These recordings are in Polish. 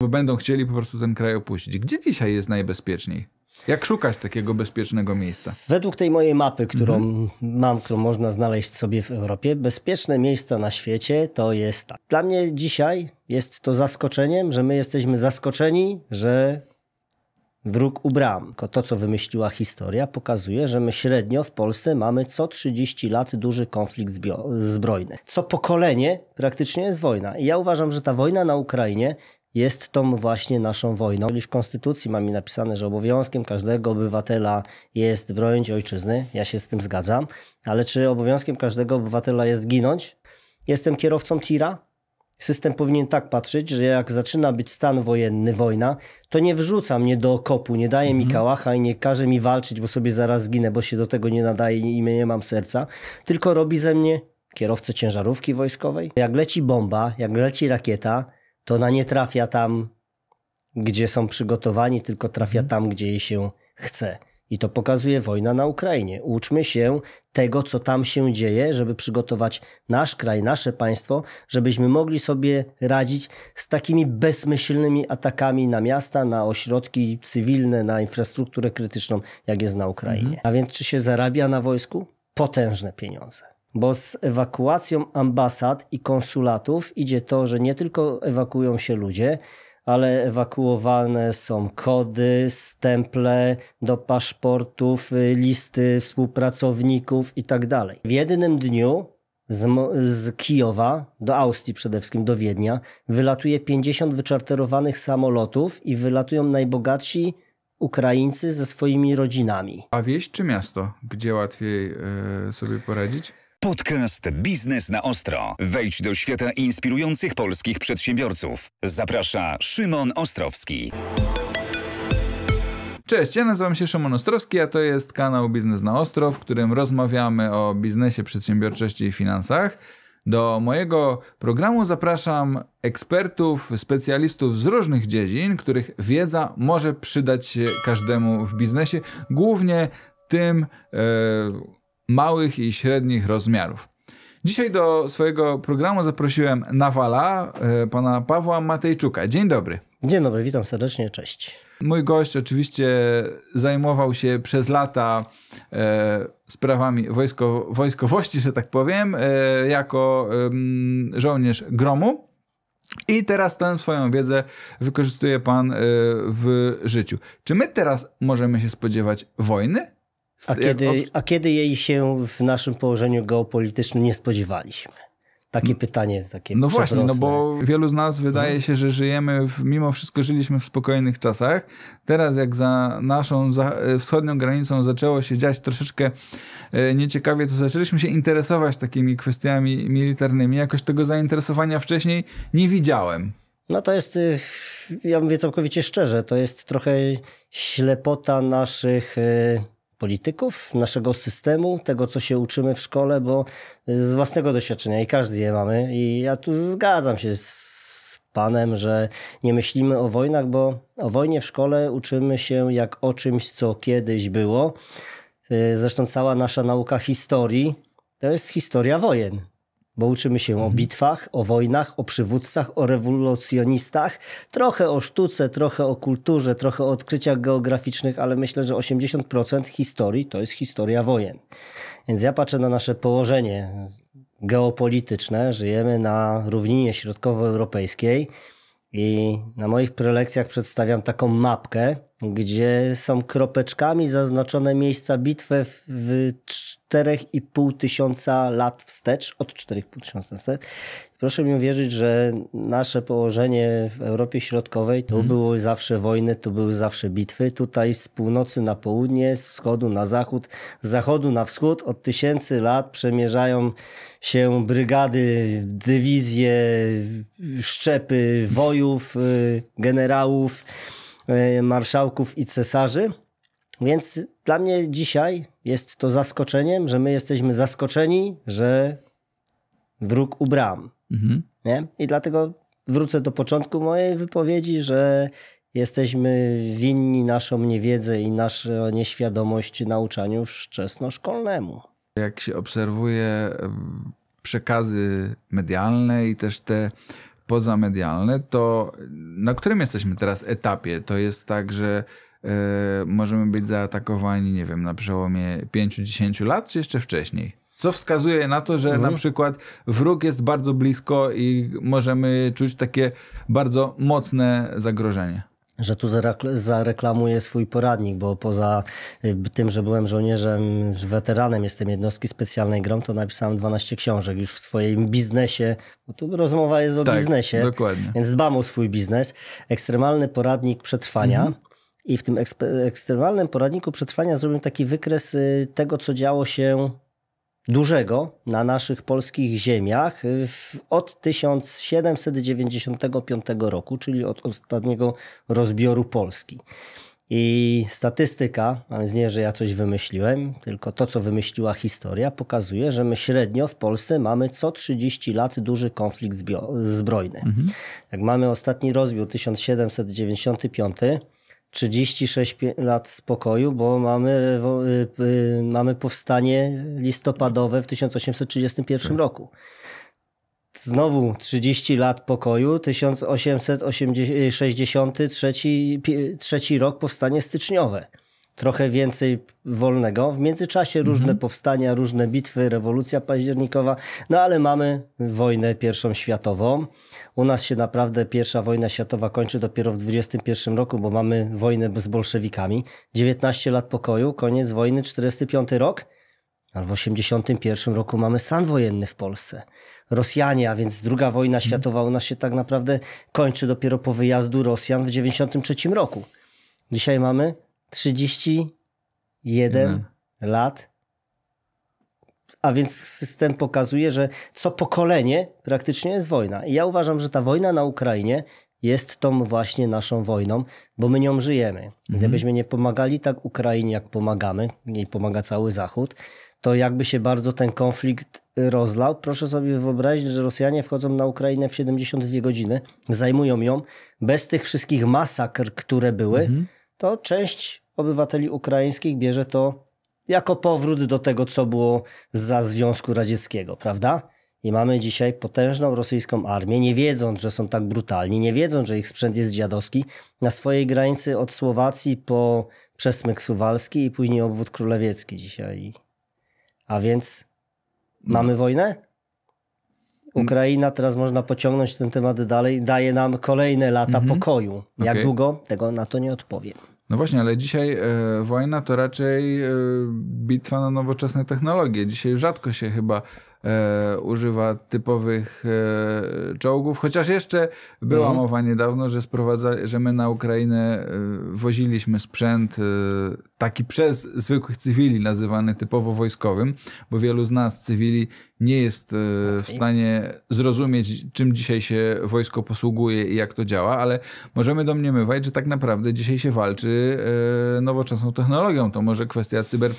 bo będą chcieli po prostu ten kraj opuścić. Gdzie dzisiaj jest najbezpieczniej? Jak szukać takiego bezpiecznego miejsca? Według tej mojej mapy, którą mhm. mam, którą można znaleźć sobie w Europie, bezpieczne miejsca na świecie to jest tak. Dla mnie dzisiaj jest to zaskoczeniem, że my jesteśmy zaskoczeni, że wróg ubram. To, co wymyśliła historia, pokazuje, że my średnio w Polsce mamy co 30 lat duży konflikt zbrojny. Co pokolenie praktycznie jest wojna. I ja uważam, że ta wojna na Ukrainie jest tą właśnie naszą wojną. Czyli w Konstytucji mamy napisane, że obowiązkiem każdego obywatela jest bronić ojczyzny. Ja się z tym zgadzam. Ale czy obowiązkiem każdego obywatela jest ginąć? Jestem kierowcą tira? System powinien tak patrzeć, że jak zaczyna być stan wojenny, wojna, to nie wrzuca mnie do kopu, nie daje mi mhm. kałacha i nie każe mi walczyć, bo sobie zaraz zginę, bo się do tego nie nadaje i nie mam serca, tylko robi ze mnie kierowcę ciężarówki wojskowej. Jak leci bomba, jak leci rakieta, to ona nie trafia tam, gdzie są przygotowani, tylko trafia mhm. tam, gdzie jej się chce. I to pokazuje wojna na Ukrainie. Uczmy się tego, co tam się dzieje, żeby przygotować nasz kraj, nasze państwo, żebyśmy mogli sobie radzić z takimi bezmyślnymi atakami na miasta, na ośrodki cywilne, na infrastrukturę krytyczną, jak jest na Ukrainie. Mhm. A więc czy się zarabia na wojsku? Potężne pieniądze bo z ewakuacją ambasad i konsulatów idzie to, że nie tylko ewakuują się ludzie, ale ewakuowane są kody, stemple do paszportów, y, listy współpracowników itd. Tak w jednym dniu z, z Kijowa do Austrii przede wszystkim, do Wiednia, wylatuje 50 wyczarterowanych samolotów i wylatują najbogatsi Ukraińcy ze swoimi rodzinami. A wieś czy miasto? Gdzie łatwiej e, sobie poradzić? Podcast Biznes na Ostro. Wejdź do świata inspirujących polskich przedsiębiorców. Zaprasza Szymon Ostrowski. Cześć, ja nazywam się Szymon Ostrowski, a to jest kanał Biznes na Ostro, w którym rozmawiamy o biznesie, przedsiębiorczości i finansach. Do mojego programu zapraszam ekspertów, specjalistów z różnych dziedzin, których wiedza może przydać się każdemu w biznesie, głównie tym, e, małych i średnich rozmiarów. Dzisiaj do swojego programu zaprosiłem Nawala, e, pana Pawła Matejczuka. Dzień dobry. Dzień dobry, witam serdecznie, cześć. Mój gość oczywiście zajmował się przez lata e, sprawami wojsko, wojskowości, że tak powiem, e, jako e, żołnierz gromu. I teraz tę swoją wiedzę wykorzystuje pan e, w życiu. Czy my teraz możemy się spodziewać wojny? A kiedy, a kiedy jej się w naszym położeniu geopolitycznym nie spodziewaliśmy? Takie pytanie, takie No właśnie, no bo wielu z nas wydaje mhm. się, że żyjemy, w, mimo wszystko żyliśmy w spokojnych czasach. Teraz jak za naszą za e, wschodnią granicą zaczęło się dziać troszeczkę e, nieciekawie, to zaczęliśmy się interesować takimi kwestiami militarnymi. Jakoś tego zainteresowania wcześniej nie widziałem. No to jest, e, ja mówię całkowicie szczerze, to jest trochę ślepota naszych polityków, naszego systemu, tego, co się uczymy w szkole, bo z własnego doświadczenia i każdy je mamy. I ja tu zgadzam się z panem, że nie myślimy o wojnach, bo o wojnie w szkole uczymy się jak o czymś, co kiedyś było. Y, zresztą cała nasza nauka historii to jest historia wojen bo uczymy się o mhm. bitwach, o wojnach, o przywódcach, o rewolucjonistach, trochę o sztuce, trochę o kulturze, trochę o odkryciach geograficznych, ale myślę, że 80% historii to jest historia wojen. Więc ja patrzę na nasze położenie geopolityczne. Żyjemy na równinie środkowoeuropejskiej i na moich prelekcjach przedstawiam taką mapkę, gdzie są kropeczkami zaznaczone miejsca bitwy w 4,5 tysiąca lat wstecz, od 4,5 tysiąca wstecz. Proszę mi uwierzyć, że nasze położenie w Europie Środkowej to hmm. były zawsze wojny, to były zawsze bitwy. Tutaj z północy na południe, z wschodu na zachód, z zachodu na wschód od tysięcy lat przemierzają się brygady, dywizje, szczepy wojów, y, generałów. E, marszałków i cesarzy. Więc dla mnie dzisiaj jest to zaskoczeniem, że my jesteśmy zaskoczeni, że wróg ubram. Mhm. Nie? I dlatego wrócę do początku mojej wypowiedzi, że jesteśmy winni naszą niewiedzę i naszą nieświadomość nauczaniu wczesnoszkolnemu. Jak się obserwuje przekazy medialne i też te pozamedialne, to na którym jesteśmy teraz etapie? To jest tak, że e, możemy być zaatakowani, nie wiem, na przełomie 5-10 lat, czy jeszcze wcześniej? Co wskazuje na to, że mhm. na przykład wróg jest bardzo blisko i możemy czuć takie bardzo mocne zagrożenie że tu zareklamuję swój poradnik, bo poza y, tym, że byłem żołnierzem, weteranem jestem jednostki specjalnej GROM, to napisałem 12 książek już w swoim biznesie, bo tu rozmowa jest o tak, biznesie, dokładnie. więc dbam o swój biznes. Ekstremalny poradnik przetrwania. Mhm. I w tym ekstremalnym poradniku przetrwania zrobiłem taki wykres y, tego, co działo się dużego na naszych polskich ziemiach w, od 1795 roku, czyli od ostatniego rozbioru Polski. I statystyka, mam z nie, że ja coś wymyśliłem, tylko to, co wymyśliła historia, pokazuje, że my średnio w Polsce mamy co 30 lat duży konflikt zbrojny. Mhm. Jak mamy ostatni rozbiór 1795, 36 lat spokoju, bo mamy, y, y, mamy powstanie listopadowe w 1831 tak. roku. Znowu 30 lat pokoju, 1863 trzeci rok powstanie styczniowe trochę więcej wolnego. W międzyczasie różne mhm. powstania, różne bitwy, rewolucja październikowa, no ale mamy wojnę pierwszą światową. U nas się naprawdę pierwsza wojna światowa kończy dopiero w 21 roku, bo mamy wojnę z bolszewikami. 19 lat pokoju, koniec wojny, 45 rok. Ale w 81 roku mamy stan wojenny w Polsce. Rosjanie, a więc druga wojna mhm. światowa u nas się tak naprawdę kończy dopiero po wyjazdu Rosjan w 93 roku. Dzisiaj mamy 31 Jeden. lat. A więc system pokazuje, że co pokolenie praktycznie jest wojna. I ja uważam, że ta wojna na Ukrainie jest tą właśnie naszą wojną, bo my nią żyjemy. Mhm. Gdybyśmy nie pomagali tak Ukrainie, jak pomagamy, jej pomaga cały Zachód, to jakby się bardzo ten konflikt rozlał. Proszę sobie wyobrazić, że Rosjanie wchodzą na Ukrainę w 72 godziny, zajmują ją bez tych wszystkich masakr, które były. Mhm to część obywateli ukraińskich bierze to jako powrót do tego, co było za Związku Radzieckiego, prawda? I mamy dzisiaj potężną rosyjską armię, nie wiedząc, że są tak brutalni, nie wiedząc, że ich sprzęt jest dziadowski, na swojej granicy od Słowacji po przesmyk suwalski i później obwód królewiecki dzisiaj. A więc mamy wojnę? Mm. Ukraina, teraz można pociągnąć ten temat dalej, daje nam kolejne lata mhm. pokoju. Jak okay. długo? Tego na to nie odpowiem. No właśnie, ale dzisiaj e, wojna to raczej e, bitwa na nowoczesne technologie. Dzisiaj rzadko się chyba e, używa typowych e, czołgów, chociaż jeszcze była mhm. mowa niedawno, że, sprowadza, że my na Ukrainę e, woziliśmy sprzęt e, taki przez zwykłych cywili nazywany typowo wojskowym, bo wielu z nas cywili nie jest e, w stanie zrozumieć, czym dzisiaj się wojsko posługuje i jak to działa, ale możemy domniemywać, że tak naprawdę dzisiaj się walczy nowoczesną technologią. To może kwestia cyber,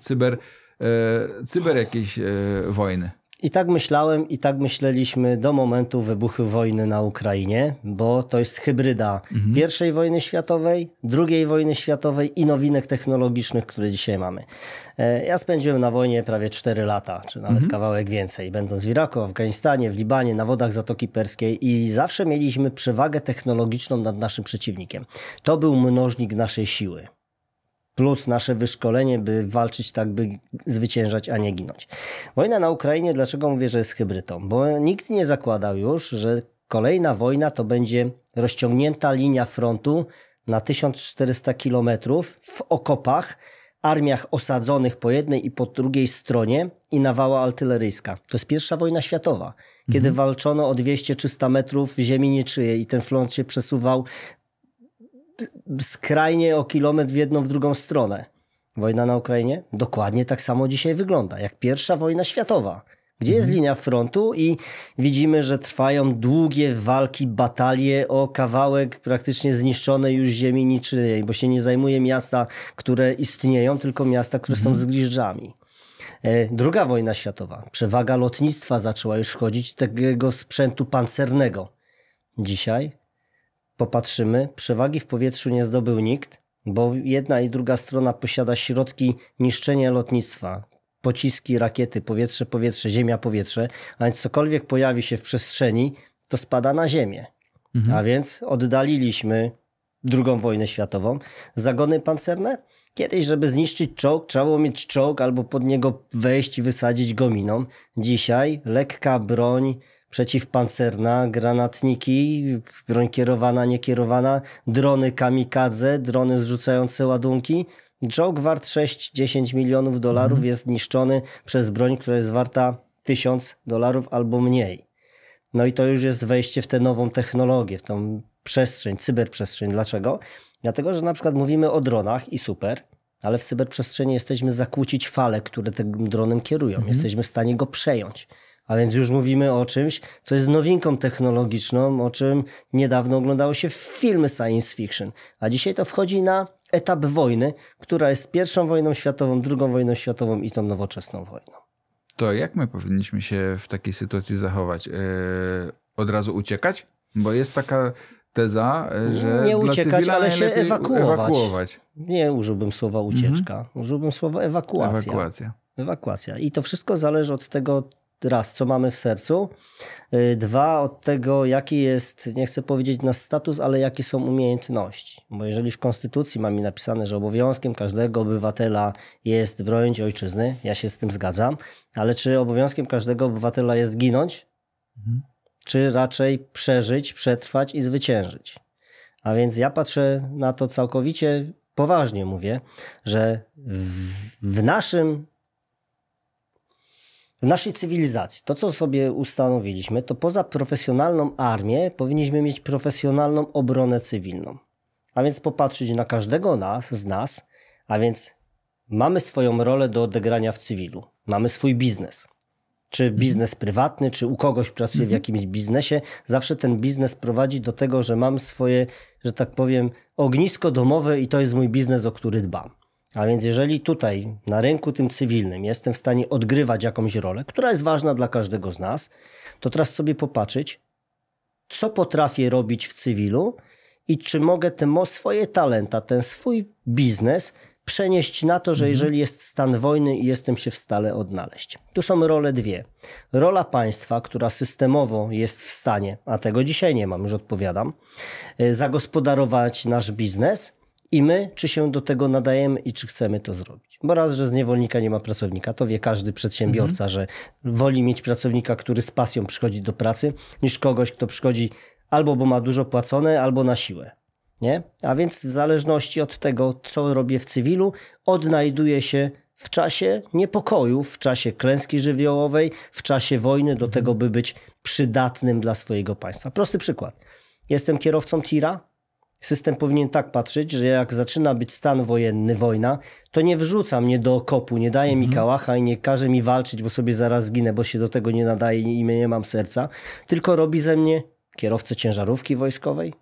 cyber E, cyber jakiejś e, wojny. I tak myślałem, i tak myśleliśmy do momentu wybuchu wojny na Ukrainie, bo to jest hybryda mhm. pierwszej wojny światowej, drugiej wojny światowej i nowinek technologicznych, które dzisiaj mamy. E, ja spędziłem na wojnie prawie 4 lata, czy nawet mhm. kawałek więcej, będąc w Iraku, w Afganistanie, w Libanie, na wodach Zatoki Perskiej i zawsze mieliśmy przewagę technologiczną nad naszym przeciwnikiem. To był mnożnik naszej siły plus nasze wyszkolenie, by walczyć tak, by zwyciężać, a nie ginąć. Wojna na Ukrainie, dlaczego mówię, że jest hybrydą? Bo nikt nie zakładał już, że kolejna wojna to będzie rozciągnięta linia frontu na 1400 kilometrów w okopach, armiach osadzonych po jednej i po drugiej stronie i nawała artyleryjska. To jest pierwsza wojna światowa, kiedy mhm. walczono o 200-300 metrów ziemi niczyjej i ten front się przesuwał skrajnie o kilometr w jedną, w drugą stronę. Wojna na Ukrainie dokładnie tak samo dzisiaj wygląda, jak pierwsza wojna światowa, gdzie jest mhm. linia frontu i widzimy, że trwają długie walki, batalie o kawałek praktycznie zniszczonej już ziemi niczyjej, bo się nie zajmuje miasta, które istnieją, tylko miasta, które są mhm. zgliżdżami. E, druga wojna światowa. Przewaga lotnictwa zaczęła już wchodzić, tego sprzętu pancernego. Dzisiaj popatrzymy, przewagi w powietrzu nie zdobył nikt, bo jedna i druga strona posiada środki niszczenia lotnictwa. Pociski, rakiety, powietrze, powietrze, ziemia, powietrze, a więc cokolwiek pojawi się w przestrzeni, to spada na ziemię. Mhm. A więc oddaliliśmy II wojnę światową. Zagony pancerne? Kiedyś, żeby zniszczyć czołg, trzeba było mieć czołg albo pod niego wejść i wysadzić go miną. Dzisiaj lekka broń, przeciwpancerna, granatniki, broń kierowana, niekierowana, drony kamikadze, drony zrzucające ładunki. Joke wart 6-10 milionów dolarów mhm. jest niszczony przez broń, która jest warta 1000 dolarów albo mniej. No i to już jest wejście w tę nową technologię, w tą przestrzeń, cyberprzestrzeń. Dlaczego? Dlatego, że na przykład mówimy o dronach i super, ale w cyberprzestrzeni jesteśmy zakłócić fale, które tym dronem kierują. Mhm. Jesteśmy w stanie go przejąć. A więc już mówimy o czymś, co jest nowinką technologiczną, o czym niedawno oglądało się filmy science fiction. A dzisiaj to wchodzi na etap wojny, która jest pierwszą wojną światową, drugą wojną światową i tą nowoczesną wojną. To jak my powinniśmy się w takiej sytuacji zachować? Yy, od razu uciekać? Bo jest taka teza, e, że. Nie uciekać, ale się ewakuować. ewakuować. Nie użyłbym słowa ucieczka, mhm. użyłbym słowa ewakuacja. ewakuacja. Ewakuacja. I to wszystko zależy od tego, raz, co mamy w sercu, y, dwa, od tego, jaki jest, nie chcę powiedzieć nasz status, ale jakie są umiejętności. Bo jeżeli w Konstytucji mamy napisane, że obowiązkiem każdego obywatela jest bronić ojczyzny, ja się z tym zgadzam, ale czy obowiązkiem każdego obywatela jest ginąć? Mhm. Czy raczej przeżyć, przetrwać i zwyciężyć? A więc ja patrzę na to całkowicie poważnie, mówię, że w, w naszym w naszej cywilizacji, to co sobie ustanowiliśmy, to poza profesjonalną armię powinniśmy mieć profesjonalną obronę cywilną. A więc popatrzeć na każdego nas, z nas, a więc mamy swoją rolę do odegrania w cywilu, mamy swój biznes. Czy mhm. biznes prywatny, czy u kogoś pracuje w mhm. jakimś biznesie, zawsze ten biznes prowadzi do tego, że mam swoje, że tak powiem, ognisko domowe i to jest mój biznes, o który dbam. A więc jeżeli tutaj na rynku tym cywilnym jestem w stanie odgrywać jakąś rolę, która jest ważna dla każdego z nas, to teraz sobie popatrzeć, co potrafię robić w cywilu i czy mogę te swoje talenta, ten swój biznes przenieść na to, że mhm. jeżeli jest stan wojny i jestem się w stale odnaleźć. Tu są role dwie. Rola państwa, która systemowo jest w stanie, a tego dzisiaj nie mam, już odpowiadam, e, zagospodarować nasz biznes – i my, czy się do tego nadajemy i czy chcemy to zrobić. Bo raz, że z niewolnika nie ma pracownika, to wie każdy przedsiębiorca, mhm. że woli mieć pracownika, który z pasją przychodzi do pracy, niż kogoś, kto przychodzi albo bo ma dużo płacone, albo na siłę. Nie? A więc w zależności od tego, co robię w cywilu, odnajduję się w czasie niepokoju, w czasie klęski żywiołowej, w czasie wojny, do mhm. tego, by być przydatnym dla swojego państwa. Prosty przykład. Jestem kierowcą tira, System powinien tak patrzeć, że jak zaczyna być stan wojenny, wojna, to nie wrzuca mnie do okopu, nie daje mi mhm. kałacha i nie każe mi walczyć, bo sobie zaraz zginę, bo się do tego nie nadaje i nie mam serca, tylko robi ze mnie kierowcę ciężarówki wojskowej,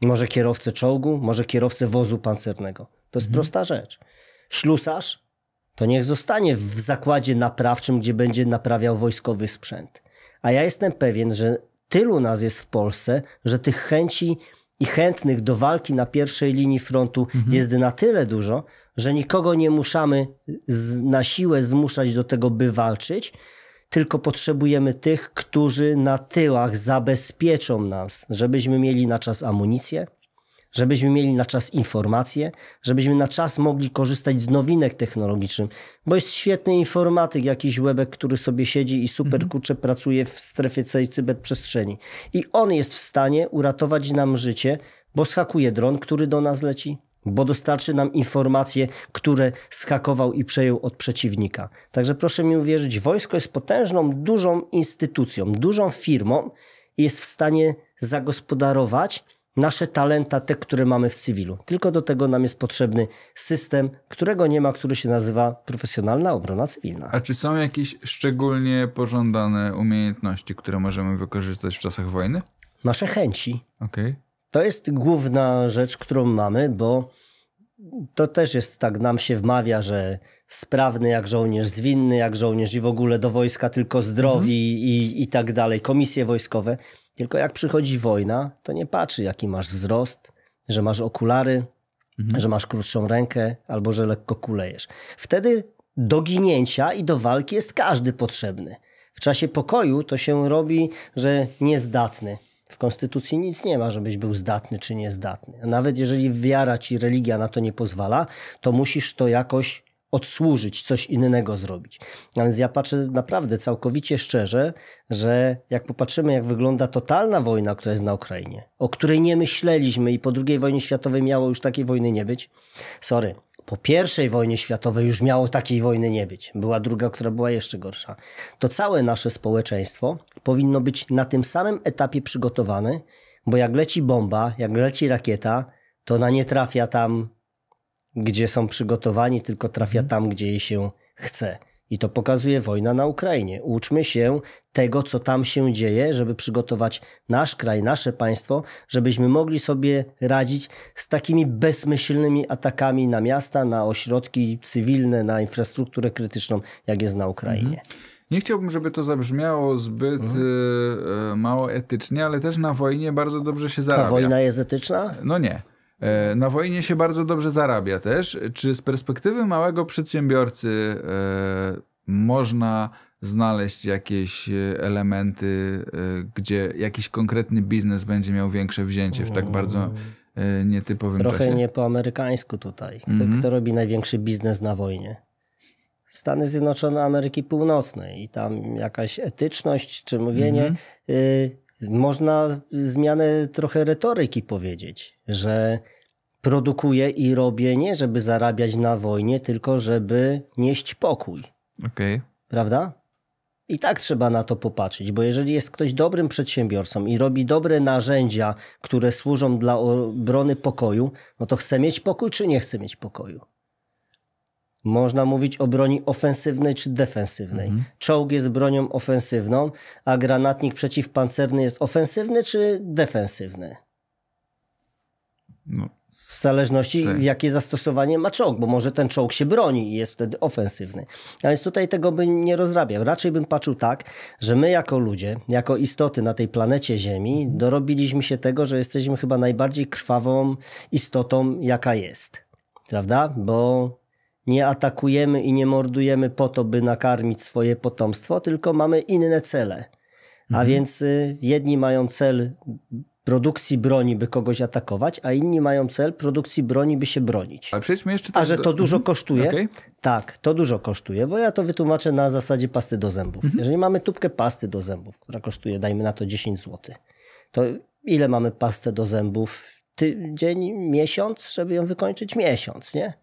może kierowcę czołgu, może kierowcę wozu pancernego. To jest mhm. prosta rzecz. Ślusarz to niech zostanie w zakładzie naprawczym, gdzie będzie naprawiał wojskowy sprzęt. A ja jestem pewien, że tylu nas jest w Polsce, że tych chęci i chętnych do walki na pierwszej linii frontu mhm. jest na tyle dużo, że nikogo nie muszamy na siłę zmuszać do tego, by walczyć, tylko potrzebujemy tych, którzy na tyłach zabezpieczą nas, żebyśmy mieli na czas amunicję, żebyśmy mieli na czas informacje, żebyśmy na czas mogli korzystać z nowinek technologicznych, bo jest świetny informatyk, jakiś łebek, który sobie siedzi i super mhm. pracuje w strefie całej cyberprzestrzeni. I on jest w stanie uratować nam życie, bo schakuje dron, który do nas leci, bo dostarczy nam informacje, które skakował i przejął od przeciwnika. Także proszę mi uwierzyć, wojsko jest potężną, dużą instytucją, dużą firmą i jest w stanie zagospodarować nasze talenta, te, które mamy w cywilu. Tylko do tego nam jest potrzebny system, którego nie ma, który się nazywa profesjonalna obrona cywilna. A czy są jakieś szczególnie pożądane umiejętności, które możemy wykorzystać w czasach wojny? Nasze chęci. Okay. To jest główna rzecz, którą mamy, bo to też jest tak, nam się wmawia, że sprawny jak żołnierz, zwinny jak żołnierz i w ogóle do wojska tylko zdrowi mhm. i, i tak dalej, komisje wojskowe. Tylko jak przychodzi wojna, to nie patrzy, jaki masz wzrost, że masz okulary, mhm. że masz krótszą rękę albo że lekko kulejesz. Wtedy do ginięcia i do walki jest każdy potrzebny. W czasie pokoju to się robi, że niezdatny. W Konstytucji nic nie ma, żebyś był zdatny czy niezdatny. A nawet jeżeli wiara ci, religia na to nie pozwala, to musisz to jakoś odsłużyć, coś innego zrobić. A więc ja patrzę naprawdę całkowicie szczerze, że jak popatrzymy, jak wygląda totalna wojna, która jest na Ukrainie, o której nie myśleliśmy i po II wojnie światowej miało już takiej wojny nie być. Sorry, po I wojnie światowej już miało takiej wojny nie być. Była druga, która była jeszcze gorsza. To całe nasze społeczeństwo powinno być na tym samym etapie przygotowane, bo jak leci bomba, jak leci rakieta, to ona nie trafia tam gdzie są przygotowani, tylko trafia mhm. tam, gdzie jej się chce. I to pokazuje wojna na Ukrainie. Uczmy się tego, co tam się dzieje, żeby przygotować nasz kraj, nasze państwo, żebyśmy mogli sobie radzić z takimi bezmyślnymi atakami na miasta, na ośrodki cywilne, na infrastrukturę krytyczną, jak jest na Ukrainie. Mhm. Nie chciałbym, żeby to zabrzmiało zbyt mhm. E, e, mało etycznie, ale też na wojnie bardzo dobrze się zarabia. A wojna jest etyczna? No nie. E, na wojnie się bardzo dobrze zarabia też. Czy z perspektywy małego przedsiębiorcy e, można znaleźć jakieś e, elementy, gdzie jakiś konkretny biznes będzie miał większe wzięcie w tak bardzo nietypowym Trochę czasie? Trochę nie po amerykańsku tutaj. Kto, mhm. kto robi największy biznes na wojnie? Stany Zjednoczone Ameryki Północnej i tam jakaś etyczność czy mówienie mm -hmm można zmianę trochę retoryki powiedzieć, że produkuję i robię nie, żeby zarabiać na wojnie, tylko żeby nieść pokój. Okej. Okay. Prawda? I tak trzeba na to popatrzeć, bo jeżeli jest ktoś dobrym przedsiębiorcą i robi dobre narzędzia, które służą dla obrony pokoju, no to chce mieć pokój czy nie chce mieć pokoju? Można mówić o broni ofensywnej czy defensywnej. Mhm. Czołg jest bronią ofensywną, a granatnik przeciwpancerny jest ofensywny czy defensywny? No. W zależności, tak. jakie zastosowanie ma czołg, bo może ten czołg się broni i jest wtedy ofensywny. A więc tutaj tego bym nie rozrabiał. Raczej bym patrzył tak, że my jako ludzie, jako istoty na tej planecie Ziemi, mhm. dorobiliśmy się tego, że jesteśmy chyba najbardziej krwawą istotą, jaka jest. Prawda? Bo nie atakujemy i nie mordujemy po to, by nakarmić swoje potomstwo, tylko mamy inne cele. A mhm. więc y, jedni mają cel produkcji broni, by kogoś atakować, a inni mają cel produkcji broni, by się bronić. Ale przejdźmy jeszcze... Tak... A że to dużo mhm. kosztuje? Okay. Tak, to dużo kosztuje, bo ja to wytłumaczę na zasadzie pasty do zębów. Mhm. Jeżeli mamy tubkę pasty do zębów, która kosztuje, dajmy na to 10 zł, to ile mamy pastę do zębów? Tydzień, miesiąc, żeby ją wykończyć? Miesiąc, nie?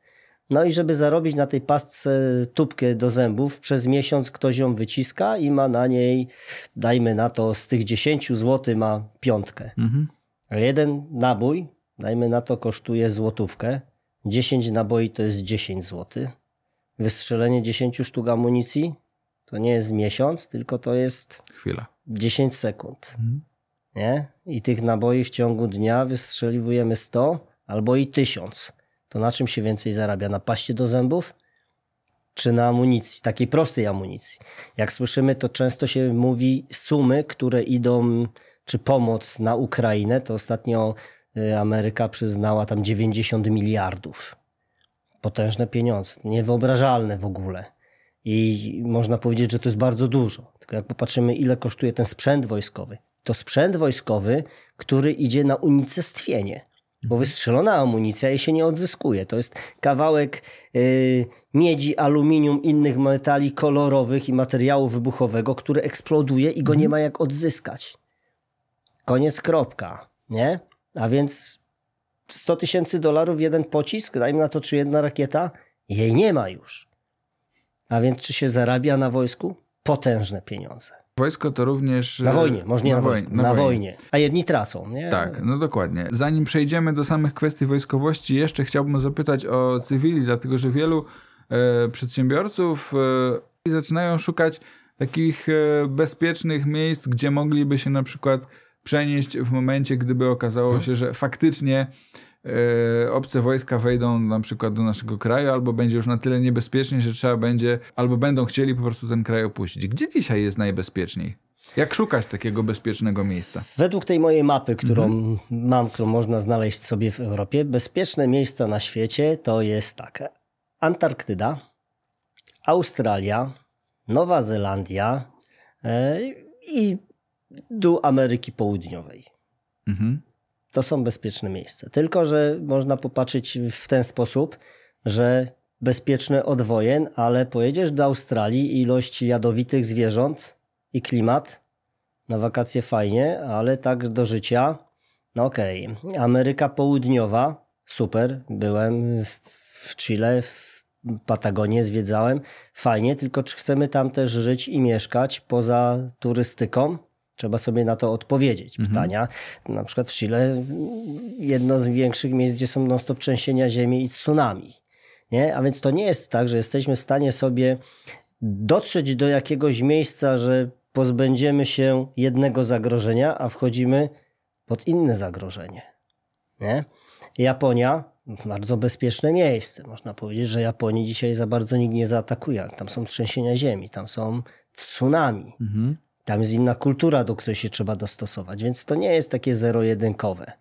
No i żeby zarobić na tej pastce tubkę do zębów, przez miesiąc ktoś ją wyciska i ma na niej, dajmy na to, z tych 10 zł ma piątkę. Mhm. Jeden nabój, dajmy na to, kosztuje złotówkę. 10 naboi to jest 10 zł. Wystrzelenie 10 sztuk amunicji to nie jest miesiąc, tylko to jest. Chwila. 10 sekund. Mhm. Nie? I tych naboi w ciągu dnia wystrzeliwujemy 100 albo i 1000 to na czym się więcej zarabia? Na paście do zębów? Czy na amunicji, takiej prostej amunicji? Jak słyszymy, to często się mówi sumy, które idą, czy pomoc na Ukrainę. To ostatnio y, Ameryka przyznała tam 90 miliardów. Potężne pieniądze, niewyobrażalne w ogóle. I można powiedzieć, że to jest bardzo dużo. Tylko jak popatrzymy, ile kosztuje ten sprzęt wojskowy, to sprzęt wojskowy, który idzie na unicestwienie bo wystrzelona amunicja jej się nie odzyskuje. To jest kawałek y, miedzi, aluminium, innych metali kolorowych i materiału wybuchowego, który eksploduje i go nie ma jak odzyskać. Koniec, kropka. Nie? A więc 100 tysięcy dolarów jeden pocisk, dajmy na to czy jedna rakieta, jej nie ma już. A więc czy się zarabia na wojsku? Potężne pieniądze. Wojsko to również. Na e, wojnie, może nie na, wojnie, na, na wojnie. A jedni tracą, nie? Tak, no dokładnie. Zanim przejdziemy do samych kwestii wojskowości, jeszcze chciałbym zapytać o cywili, dlatego że wielu e, przedsiębiorców e, zaczynają szukać takich e, bezpiecznych miejsc, gdzie mogliby się na przykład przenieść w momencie, gdyby okazało się, że faktycznie E, obce wojska wejdą na przykład do naszego kraju, albo będzie już na tyle niebezpiecznie, że trzeba będzie, albo będą chcieli po prostu ten kraj opuścić. Gdzie dzisiaj jest najbezpieczniej? Jak szukać takiego bezpiecznego miejsca? Według tej mojej mapy, którą mhm. mam, którą można znaleźć sobie w Europie, bezpieczne miejsca na świecie to jest tak: Antarktyda, Australia, Nowa Zelandia e, i do Ameryki Południowej. Mhm to są bezpieczne miejsca. Tylko, że można popatrzeć w ten sposób, że bezpieczne od wojen, ale pojedziesz do Australii, ilość jadowitych zwierząt i klimat, na wakacje fajnie, ale tak do życia, no okej. Okay. Ameryka Południowa, super, byłem w Chile, w Patagonię zwiedzałem, fajnie, tylko czy chcemy tam też żyć i mieszkać poza turystyką? Trzeba sobie na to odpowiedzieć. Mhm. Pytania, mhm. na przykład w Chile, jedno z większych miejsc, gdzie są non-stop trzęsienia ziemi i tsunami. Nie? A więc to nie jest tak, że jesteśmy w stanie sobie dotrzeć do jakiegoś miejsca, że pozbędziemy się jednego zagrożenia, a wchodzimy pod inne zagrożenie. Nie? Japonia, bardzo bezpieczne miejsce. Można powiedzieć, że Japonii dzisiaj za bardzo nikt nie zaatakuje. Tam są trzęsienia ziemi, tam są tsunami. Mhm. Tam jest inna kultura, do której się trzeba dostosować, więc to nie jest takie zero-jedynkowe.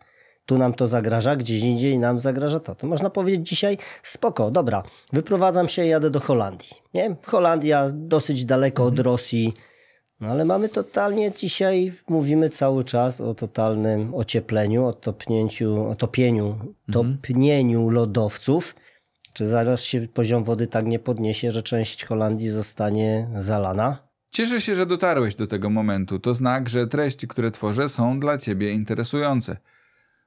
Tu nam to zagraża, gdzieś indziej nam zagraża to. To można powiedzieć dzisiaj, spoko, dobra, wyprowadzam się, i jadę do Holandii. Nie? Holandia dosyć daleko od mhm. Rosji, no ale mamy totalnie dzisiaj, mówimy cały czas o totalnym ociepleniu, o topnięciu, o topieniu, mhm. topnieniu lodowców. Czy zaraz się poziom wody tak nie podniesie, że część Holandii zostanie zalana? Cieszę się, że dotarłeś do tego momentu. To znak, że treści, które tworzę, są dla ciebie interesujące.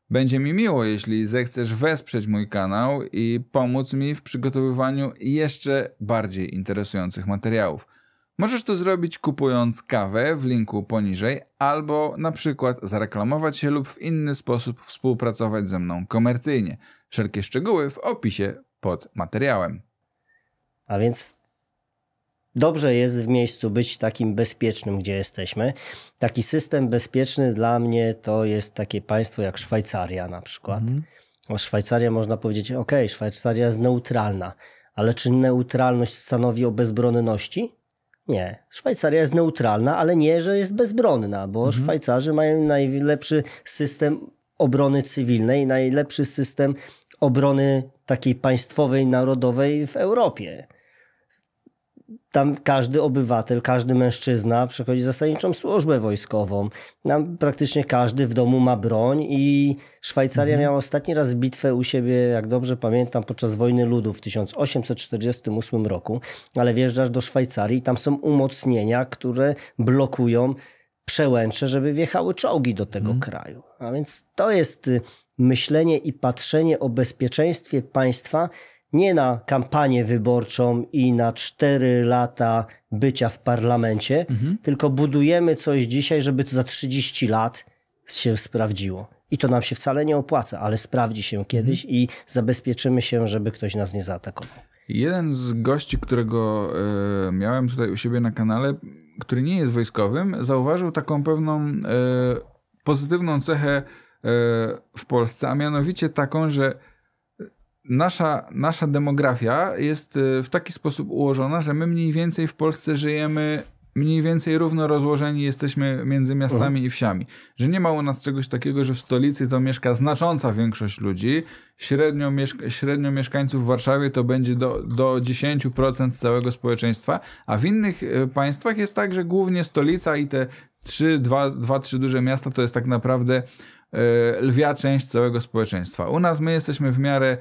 Będzie mi miło, jeśli zechcesz wesprzeć mój kanał i pomóc mi w przygotowywaniu jeszcze bardziej interesujących materiałów. Możesz to zrobić kupując kawę w linku poniżej, albo na przykład zareklamować się lub w inny sposób współpracować ze mną komercyjnie. Wszelkie szczegóły w opisie pod materiałem. A więc Dobrze jest w miejscu być takim bezpiecznym, gdzie jesteśmy. Taki system bezpieczny dla mnie to jest takie państwo jak Szwajcaria na przykład. Mm. O Szwajcaria można powiedzieć, ok, Szwajcaria jest neutralna, ale czy neutralność stanowi o bezbronności? Nie. Szwajcaria jest neutralna, ale nie, że jest bezbronna, bo mm. Szwajcarzy mają najlepszy system obrony cywilnej, najlepszy system obrony takiej państwowej, narodowej w Europie tam każdy obywatel, każdy mężczyzna przechodzi zasadniczą służbę wojskową. Tam praktycznie każdy w domu ma broń i Szwajcaria mhm. miała ostatni raz bitwę u siebie, jak dobrze pamiętam, podczas wojny ludów w 1848 roku, ale wjeżdżasz do Szwajcarii i tam są umocnienia, które blokują przełęcze, żeby wjechały czołgi do tego mhm. kraju. A więc to jest y, myślenie i patrzenie o bezpieczeństwie państwa nie na kampanię wyborczą i na cztery lata bycia w parlamencie, mhm. tylko budujemy coś dzisiaj, żeby to za 30 lat się sprawdziło. I to nam się wcale nie opłaca, ale sprawdzi się kiedyś mhm. i zabezpieczymy się, żeby ktoś nas nie zaatakował. Jeden z gości, którego y, miałem tutaj u siebie na kanale, który nie jest wojskowym, zauważył taką pewną y, pozytywną cechę y, w Polsce, a mianowicie taką, że nasza, nasza demografia jest y, w taki sposób ułożona, że my mniej więcej w Polsce żyjemy mniej więcej równo rozłożeni jesteśmy między miastami mhm. i wsiami. Że nie ma u nas czegoś takiego, że w stolicy to mieszka znacząca większość ludzi. Średnio, średnio mieszkańców w Warszawie to będzie do, do 10% całego społeczeństwa, a w innych y, państwach jest tak, że głównie stolica i te trzy, dwa, dwa, trzy duże miasta to jest tak naprawdę e, lwia część całego społeczeństwa. U nas my jesteśmy w miarę, e,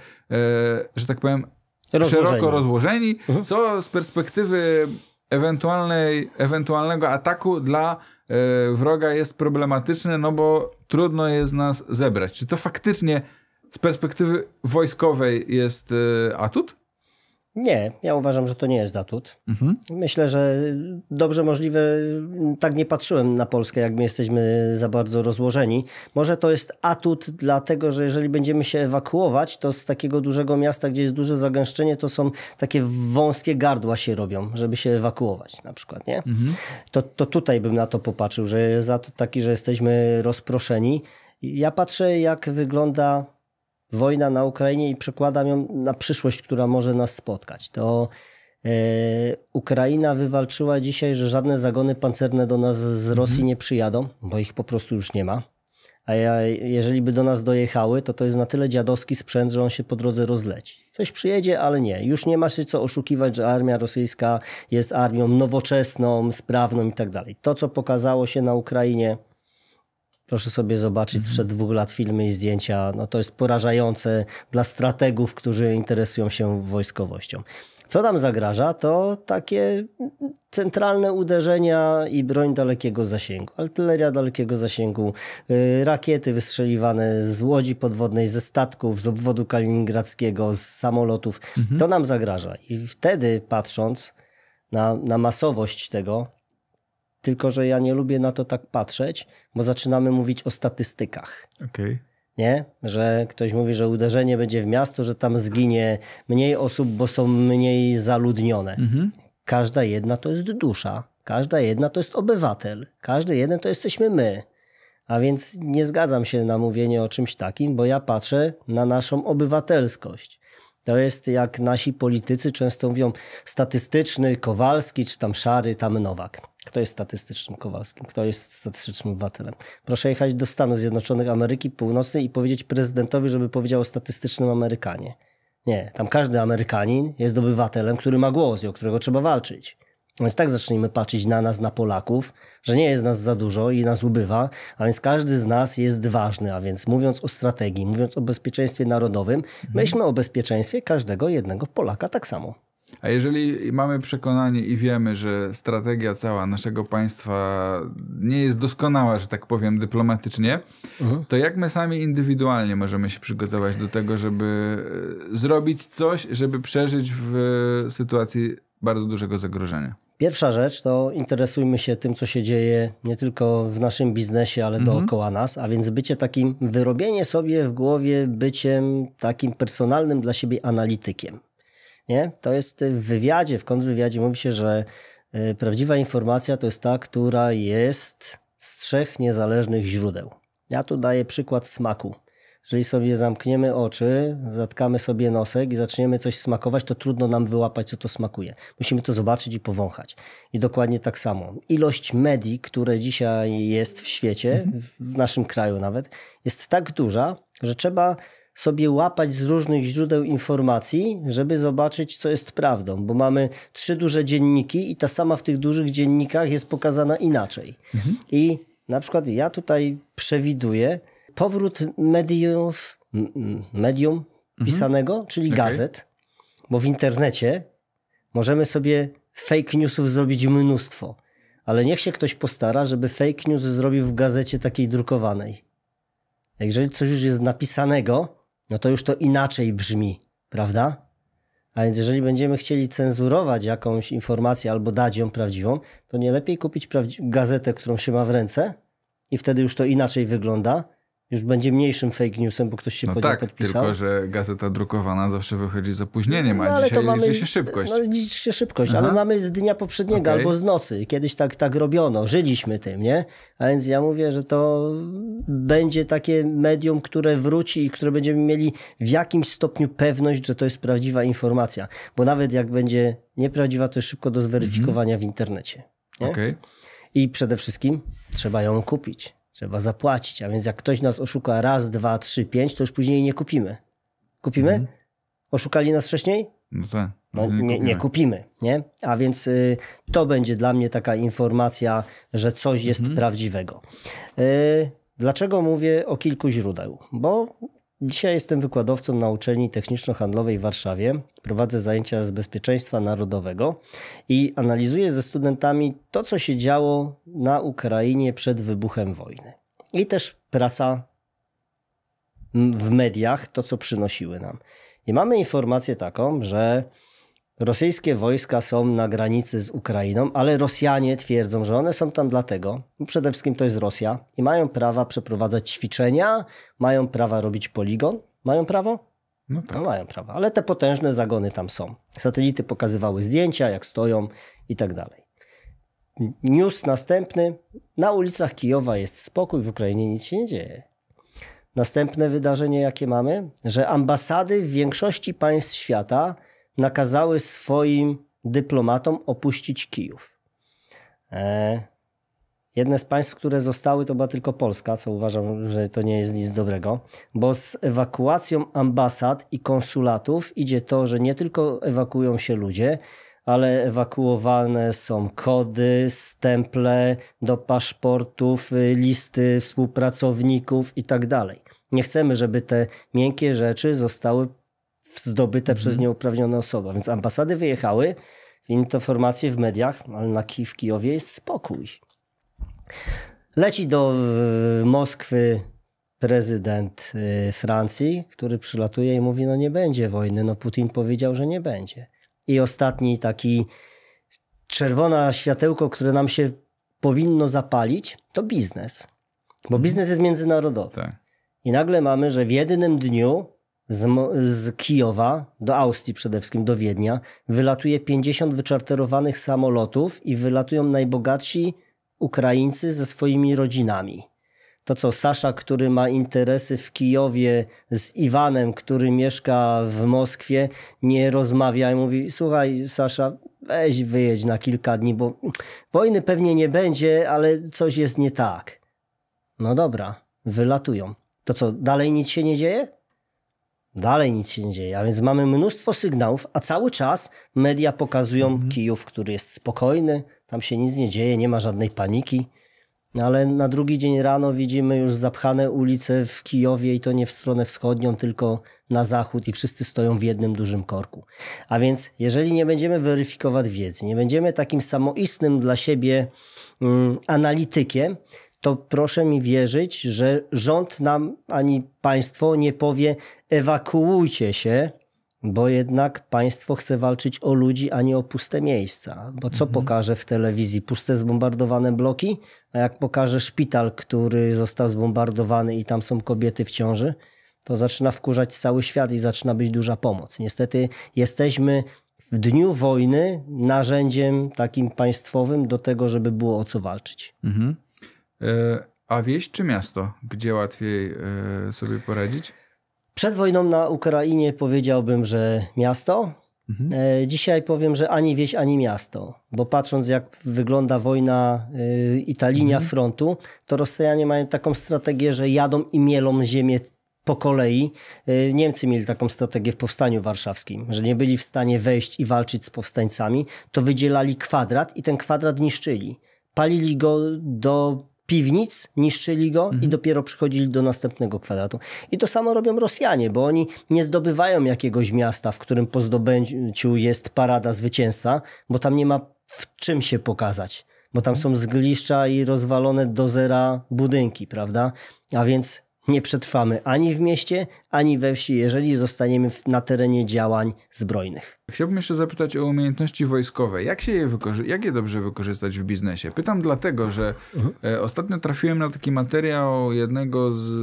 że tak powiem, rozłożeni. szeroko rozłożeni, mhm. co z perspektywy ewentualnej, ewentualnego ataku dla e, wroga jest problematyczne, no bo trudno jest nas zebrać. Czy to faktycznie z perspektywy wojskowej jest atut? Nie, ja uważam, że to nie jest atut. Mhm. Myślę, że dobrze możliwe, tak nie patrzyłem na Polskę, jak my jesteśmy za bardzo rozłożeni. Może to jest atut, dlatego że jeżeli będziemy się ewakuować, to z takiego dużego miasta, gdzie jest duże zagęszczenie, to są takie wąskie gardła się robią, żeby się ewakuować na przykład, nie? Mhm. To, to tutaj bym na to popatrzył, że jest atut taki, że jesteśmy rozproszeni. Ja patrzę, jak wygląda wojna na Ukrainie i przekładam ją na przyszłość, która może nas spotkać. To e, Ukraina wywalczyła dzisiaj, że żadne zagony pancerne do nas z mhm. Rosji nie przyjadą, bo ich po prostu już nie ma. A ja, jeżeli by do nas dojechały, to to jest na tyle dziadowski sprzęt, że on się po drodze rozleci. Coś przyjedzie, ale nie. Już nie ma się co oszukiwać, że armia rosyjska jest armią nowoczesną, sprawną i tak dalej. To, co pokazało się na Ukrainie, Proszę sobie zobaczyć mhm. sprzed dwóch lat filmy i zdjęcia. No to jest porażające dla strategów, którzy interesują się wojskowością. Co nam zagraża, to takie centralne uderzenia i broń dalekiego zasięgu, artyleria dalekiego zasięgu, y, rakiety wystrzeliwane z łodzi podwodnej, ze statków, z obwodu kaliningradzkiego, z samolotów. Mhm. To nam zagraża. I wtedy patrząc na, na masowość tego, tylko, że ja nie lubię na to tak patrzeć, bo zaczynamy mówić o statystykach. Okej. Okay. Nie? Że ktoś mówi, że uderzenie będzie w miasto, że tam zginie mniej osób, bo są mniej zaludnione. Mhm. Każda jedna to jest dusza, każda jedna to jest obywatel, każdy jeden to jesteśmy my. A więc nie zgadzam się na mówienie o czymś takim, bo ja patrzę na naszą obywatelskość. To jest jak nasi politycy często mówią statystyczny Kowalski czy tam Szary, tam Nowak. Kto jest statystycznym Kowalskim? Kto jest statystycznym obywatelem? Proszę jechać do Stanów Zjednoczonych Ameryki Północnej i powiedzieć prezydentowi, żeby powiedział o statystycznym Amerykanie. Nie, tam każdy Amerykanin jest obywatelem, który ma głos i o którego trzeba walczyć. Więc tak zacznijmy patrzeć na nas, na Polaków, że nie jest nas za dużo i nas ubywa, a więc każdy z nas jest ważny. A więc mówiąc o strategii, mówiąc o bezpieczeństwie narodowym, mhm. myślmy o bezpieczeństwie każdego jednego Polaka tak samo. A jeżeli mamy przekonanie i wiemy, że strategia cała naszego państwa nie jest doskonała, że tak powiem, dyplomatycznie, mhm. to jak my sami indywidualnie możemy się przygotować do tego, żeby e, zrobić coś, żeby przeżyć w e, sytuacji bardzo dużego zagrożenia? Pierwsza rzecz to interesujmy się tym, co się dzieje nie tylko w naszym biznesie, ale mhm. dookoła nas, a więc bycie takim, wyrobienie sobie w głowie, byciem takim personalnym dla siebie analitykiem. Nie? To jest y, w wywiadzie, w kontrwywiadzie mówi się, że y, prawdziwa informacja to jest ta, która jest z trzech niezależnych źródeł. Ja tu daję przykład smaku. Jeżeli sobie zamkniemy oczy, zatkamy sobie nosek i zaczniemy coś smakować, to trudno nam wyłapać, co to smakuje. Musimy to zobaczyć i powąchać. I dokładnie tak samo. Ilość medii, które dzisiaj jest w świecie, w naszym kraju nawet, jest tak duża, że trzeba sobie łapać z różnych źródeł informacji, żeby zobaczyć, co jest prawdą, bo mamy trzy duże dzienniki i ta sama w tych dużych dziennikach jest pokazana inaczej. Mhm. I na przykład ja tutaj przewiduję powrót mediów, medium mhm. pisanego, czyli okay. gazet, bo w internecie możemy sobie fake newsów zrobić mnóstwo, ale niech się ktoś postara, żeby fake news zrobił w gazecie takiej drukowanej. Jeżeli coś już jest napisanego, no to już to inaczej brzmi, prawda? A więc jeżeli będziemy chcieli cenzurować jakąś informację albo dać ją prawdziwą, to nie lepiej kupić gazetę, którą się ma w ręce i wtedy już to inaczej wygląda, już będzie mniejszym fake newsem, bo ktoś się no tak, podpisał. tylko że gazeta drukowana zawsze wychodzi z opóźnieniem, no, a ale dzisiaj mamy, liczy się szybkość. No liczy się szybkość, Aha. ale mamy z dnia poprzedniego okay. albo z nocy. Kiedyś tak, tak robiono, żyliśmy tym, nie? A więc ja mówię, że to będzie takie medium, które wróci i które będziemy mieli w jakimś stopniu pewność, że to jest prawdziwa informacja. Bo nawet jak będzie nieprawdziwa, to jest szybko do zweryfikowania mm -hmm. w internecie. Okej. Okay. I przede wszystkim trzeba ją kupić. Trzeba zapłacić, a więc jak ktoś nas oszuka raz, dwa, trzy, pięć, to już później nie kupimy. Kupimy? Mhm. Oszukali nas wcześniej? No tak. No, nie, kupimy. nie, kupimy, nie? A więc y, to będzie dla mnie taka informacja, że coś jest mhm. prawdziwego. Y, dlaczego mówię o kilku źródeł? Bo Dzisiaj jestem wykładowcą na Uczelni Techniczno-Handlowej w Warszawie. Prowadzę zajęcia z bezpieczeństwa narodowego i analizuję ze studentami to, co się działo na Ukrainie przed wybuchem wojny. I też praca w mediach, to co przynosiły nam. I mamy informację taką, że Rosyjskie wojska są na granicy z Ukrainą, ale Rosjanie twierdzą, że one są tam dlatego, przede wszystkim to jest Rosja, i mają prawa przeprowadzać ćwiczenia, mają prawa robić poligon. Mają prawo? No, no tak. no mają prawo, ale te potężne zagony tam są. Satelity pokazywały zdjęcia, jak stoją i tak dalej. News następny. Na ulicach Kijowa jest spokój, w Ukrainie nic się nie dzieje. Następne wydarzenie, jakie mamy, że ambasady w większości państw świata nakazały swoim dyplomatom opuścić Kijów. E, jedne z państw, które zostały, to była tylko Polska, co uważam, że to nie jest nic dobrego, bo z ewakuacją ambasad i konsulatów idzie to, że nie tylko ewakuują się ludzie, ale ewakuowane są kody, stemple do paszportów, y, listy współpracowników itd. Tak nie chcemy, żeby te miękkie rzeczy zostały zdobyte przez mhm. nieuprawnione osoby. Więc ambasady wyjechały, to informacje w mediach, ale na Kij w Kijowie jest spokój. Leci do Moskwy prezydent y, Francji, który przylatuje i mówi, no nie będzie wojny. No Putin powiedział, że nie będzie. I ostatni taki czerwone światełko, które nam się powinno zapalić, to biznes. Bo mhm. biznes jest międzynarodowy. Tak. I nagle mamy, że w jednym dniu z, z Kijowa do Austrii przede wszystkim, do Wiednia, wylatuje 50 wyczarterowanych samolotów i wylatują najbogatsi Ukraińcy ze swoimi rodzinami. To co Sasza, który ma interesy w Kijowie z Iwanem, który mieszka w Moskwie, nie rozmawia i mówi: Słuchaj, Sasza, weź wyjedź na kilka dni, bo wojny pewnie nie będzie, ale coś jest nie tak. No dobra, wylatują. To co, dalej nic się nie dzieje? Dalej nic się nie dzieje, a więc mamy mnóstwo sygnałów, a cały czas media pokazują mhm. Kijów, który jest spokojny, tam się nic nie dzieje, nie ma żadnej paniki. No ale na drugi dzień rano widzimy już zapchane ulice w Kijowie i to nie w stronę wschodnią, tylko na zachód i wszyscy stoją w jednym dużym korku. A więc jeżeli nie będziemy weryfikować wiedzy, nie będziemy takim samoistnym dla siebie mm, analitykiem, to proszę mi wierzyć, że rząd nam ani państwo nie powie ewakuujcie się, bo jednak państwo chce walczyć o ludzi, a nie o puste miejsca. Bo co mhm. pokaże w telewizji? Puste zbombardowane bloki? A jak pokaże szpital, który został zbombardowany i tam są kobiety w ciąży, to zaczyna wkurzać cały świat i zaczyna być duża pomoc. Niestety jesteśmy w dniu wojny narzędziem takim państwowym do tego, żeby było o co walczyć. Mhm. E, a wieś czy miasto? Gdzie łatwiej e, sobie poradzić? Przed wojną na Ukrainie powiedziałbym, że miasto. Mhm. E, dzisiaj powiem, że ani wieś, ani miasto, bo patrząc jak wygląda wojna i ta linia mhm. frontu, to Rosjanie mają taką strategię, że jadą i mielą ziemię po kolei. Niemcy mieli taką strategię w Powstaniu Warszawskim, że nie byli w stanie wejść i walczyć z powstańcami, to wydzielali kwadrat i ten kwadrat niszczyli. Palili go do piwnic, niszczyli go mhm. i dopiero przychodzili do następnego kwadratu. I to samo robią Rosjanie, bo oni nie zdobywają jakiegoś miasta, w którym po zdobyciu jest parada zwycięzca, bo tam nie ma w czym się pokazać. Bo tam mhm. są zgliszcza i rozwalone do zera budynki, prawda? A więc nie przetrwamy ani w mieście, ani we wsi, jeżeli zostaniemy na terenie działań zbrojnych. Chciałbym jeszcze zapytać o umiejętności wojskowe. Jak się je, wykorzy- jak je dobrze wykorzystać w biznesie? Pytam dlatego, że mhm. e, ostatnio trafiłem na taki materiał jednego z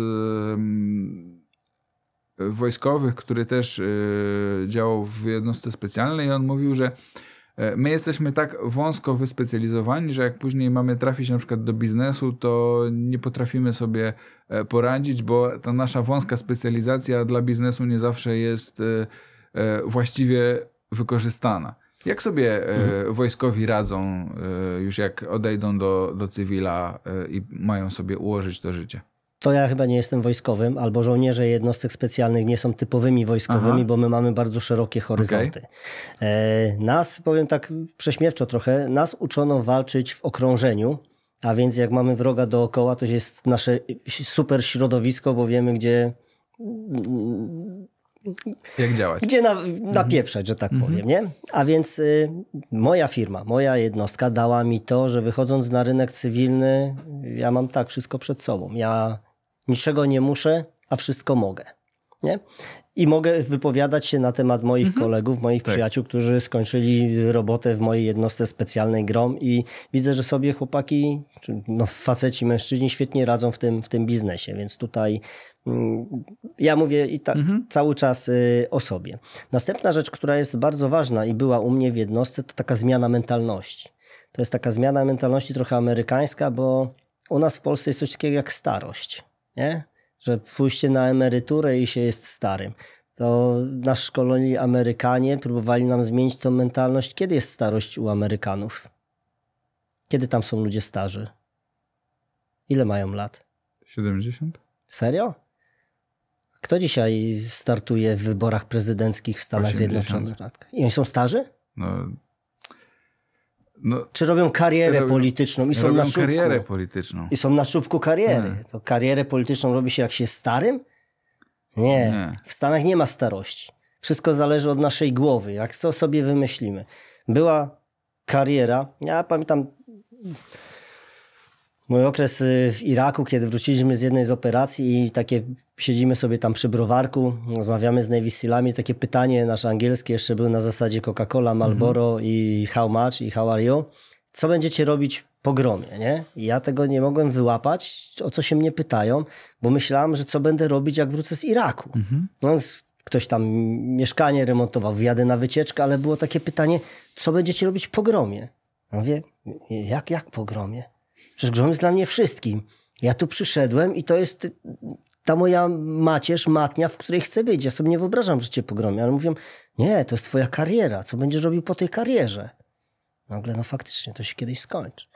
wojskowych, który też e, działał w jednostce specjalnej i on mówił, że E, my jesteśmy tak wąsko wyspecjalizowani, że jak później mamy trafić na przykład do biznesu, to nie potrafimy sobie e, poradzić, bo ta nasza wąska specjalizacja dla biznesu nie zawsze jest e, właściwie wykorzystana. Jak sobie mhm. wojskowi radzą już jak odejdą do, do cywila i mają sobie ułożyć to życie? to ja chyba nie jestem wojskowym, albo żołnierze jednostek specjalnych nie są typowymi wojskowymi, Aha. bo my mamy bardzo szerokie horyzonty. Okay. E, nas, powiem tak prześmiewczo trochę, nas uczono walczyć w okrążeniu. A więc jak mamy wroga dookoła, to jest nasze super środowisko, bo wiemy, gdzie jak działać? Gdzie na, napieprzać, mhm. że tak mhm. powiem, nie? A więc y, moja firma, moja jednostka dała mi to, że wychodząc na rynek cywilny, ja mam tak wszystko przed sobą. Ja niczego nie muszę, a wszystko mogę. Nie? I mogę wypowiadać się na temat moich mhm. kolegów, moich tak. przyjaciół, którzy skończyli robotę w mojej jednostce specjalnej GROM i widzę, że sobie chłopaki, no faceci, mężczyźni świetnie radzą w tym, w tym biznesie, więc tutaj mm, ja mówię i tak mhm. cały czas y, o sobie. Następna rzecz, która jest bardzo ważna i była u mnie w jednostce, to taka zmiana mentalności. To jest taka zmiana mentalności trochę amerykańska, bo u nas w Polsce jest coś takiego jak starość nie? że pójście na emeryturę i się jest starym. To nasz szkoleni Amerykanie próbowali nam zmienić tą mentalność. Kiedy jest starość u Amerykanów? Kiedy tam są ludzie starzy? Ile mają lat? 70. Serio? Kto dzisiaj startuje w wyborach prezydenckich w Stanach 80. Zjednoczonych? I oni są starzy? No, no, Czy robią karierę robią, polityczną i są na czubku. karierę polityczną. I są na czubku kariery. Nie. To karierę polityczną robi się jak się starym? Nie. nie. W Stanach nie ma starości. Wszystko zależy od naszej głowy, jak co sobie wymyślimy. Była kariera, ja pamiętam Mój okres y, w Iraku, kiedy wróciliśmy z jednej z operacji i takie siedzimy sobie tam przy browarku, rozmawiamy z Navy Sealami, takie pytanie nasze angielskie jeszcze były na zasadzie Coca-Cola, Marlboro mhm. i how much i how are you? Co będziecie robić po gromie, nie? I ja tego nie mogłem wyłapać, o co się mnie pytają, bo myślałem, że co będę robić, jak wrócę z Iraku. Mhm. No ktoś tam mieszkanie remontował, wjadę na wycieczkę, ale było takie pytanie, co będziecie robić po gromie? Ja mówię, jak, jak po gromie? Przecież grzech jest dla mnie wszystkim. Ja tu przyszedłem i to jest ta moja macierz, matnia, w której chcę być. Ja sobie nie wyobrażam, że cię pogromię. Ale mówią, nie, to jest twoja kariera. Co będziesz robił po tej karierze? Nagle, no faktycznie, to się kiedyś skończy.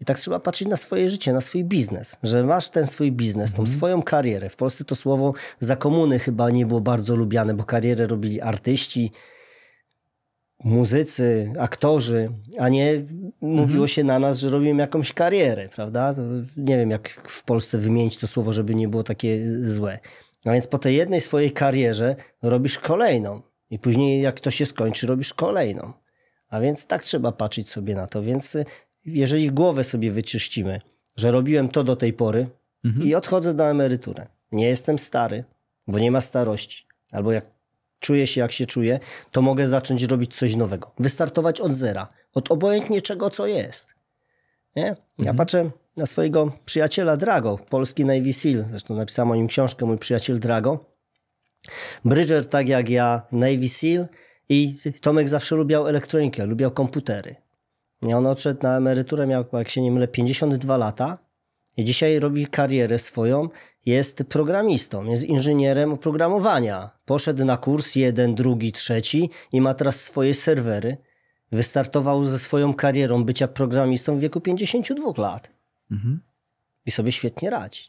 I tak trzeba patrzeć na swoje życie, na swój biznes, że masz ten swój biznes, tą mm. swoją karierę. W Polsce to słowo za komuny chyba nie było bardzo lubiane, bo karierę robili artyści, muzycy, aktorzy, a nie mhm. mówiło się na nas, że robimy jakąś karierę, prawda? To nie wiem, jak w Polsce wymienić to słowo, żeby nie było takie złe. A więc po tej jednej swojej karierze robisz kolejną. I później, jak to się skończy, robisz kolejną. A więc tak trzeba patrzeć sobie na to. Więc y, jeżeli głowę sobie wyczyścimy, że robiłem to do tej pory mhm. i odchodzę na emeryturę, nie jestem stary, bo nie ma starości, albo jak czuję się jak się czuję, to mogę zacząć robić coś nowego. Wystartować od zera, od obojętnie czego co jest. Nie? Ja mhm. patrzę na swojego przyjaciela Drago, polski Navy SEAL, zresztą napisałem o nim książkę, mój przyjaciel Drago. Bridger, tak jak ja, Navy SEAL i Tomek zawsze lubiał elektronikę, lubiał komputery. I on odszedł na emeryturę, miał, jak się nie mylę, 52 lata Dzisiaj robi karierę swoją, jest programistą, jest inżynierem oprogramowania. Poszedł na kurs jeden, drugi, trzeci i ma teraz swoje serwery. Wystartował ze swoją karierą bycia programistą w wieku 52 lat. Mhm. I sobie świetnie radzi.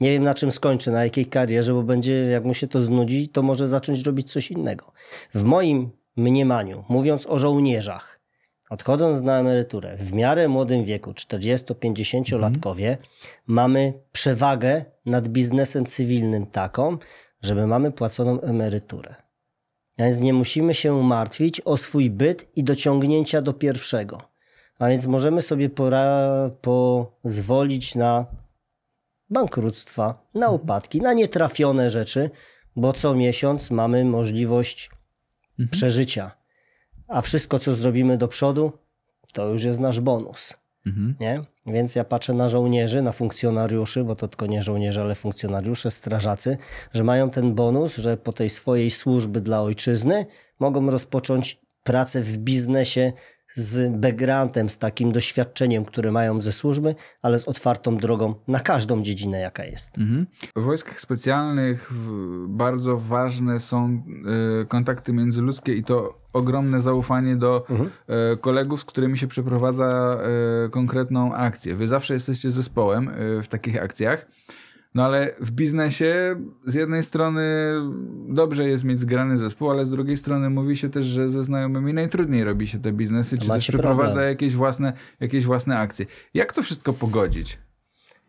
Nie wiem na czym skończy, na jakiej karierze, bo będzie, jak mu się to znudzi, to może zacząć robić coś innego. W moim mniemaniu, mówiąc o żołnierzach, odchodząc na emeryturę, w miarę młodym wieku, 40-50-latkowie, mamy przewagę nad biznesem cywilnym taką, żeby mamy płaconą emeryturę. A więc nie musimy się martwić o swój byt i dociągnięcia do pierwszego. A więc możemy sobie pora, pozwolić na bankructwa, na mhm. upadki, na nietrafione rzeczy, bo co miesiąc mamy możliwość mhm. przeżycia a wszystko, co zrobimy do przodu, to już jest nasz bonus. Mhm. Nie? Więc ja patrzę na żołnierzy, na funkcjonariuszy, bo to tylko nie żołnierze, ale funkcjonariusze, strażacy, że mają ten bonus, że po tej swojej służby dla ojczyzny mogą rozpocząć pracę w biznesie z backgroundem, z takim doświadczeniem, które mają ze służby, ale z otwartą drogą na każdą dziedzinę, jaka jest. Mhm. W wojskach specjalnych bardzo ważne są e, kontakty międzyludzkie i to ogromne zaufanie do mhm. E, kolegów, z którymi się przeprowadza e, konkretną akcję. Wy zawsze jesteście zespołem e, w takich akcjach. No ale w biznesie z jednej strony dobrze jest mieć zgrany zespół, ale z drugiej strony mówi się też, że ze znajomymi najtrudniej robi się te biznesy, czy też przeprowadza jakieś własne, jakieś własne akcje. Jak to wszystko pogodzić?